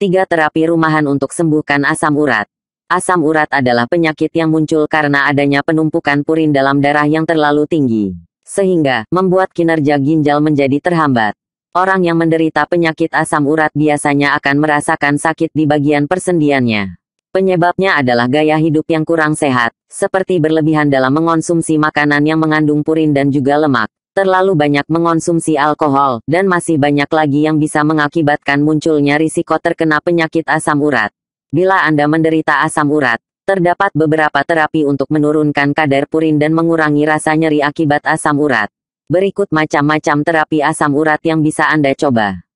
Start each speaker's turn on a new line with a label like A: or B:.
A: 3. Terapi rumahan untuk sembuhkan asam urat. Asam urat adalah penyakit yang muncul karena adanya penumpukan purin dalam darah yang terlalu tinggi, sehingga membuat kinerja ginjal menjadi terhambat. Orang yang menderita penyakit asam urat biasanya akan merasakan sakit di bagian persendiannya. Penyebabnya adalah gaya hidup yang kurang sehat, seperti berlebihan dalam mengonsumsi makanan yang mengandung purin dan juga lemak, terlalu banyak mengonsumsi alkohol, dan masih banyak lagi yang bisa mengakibatkan munculnya risiko terkena penyakit asam urat. Bila Anda menderita asam urat, terdapat beberapa terapi untuk menurunkan kadar purin dan mengurangi rasa nyeri akibat asam urat. Berikut macam-macam terapi asam urat yang bisa Anda coba.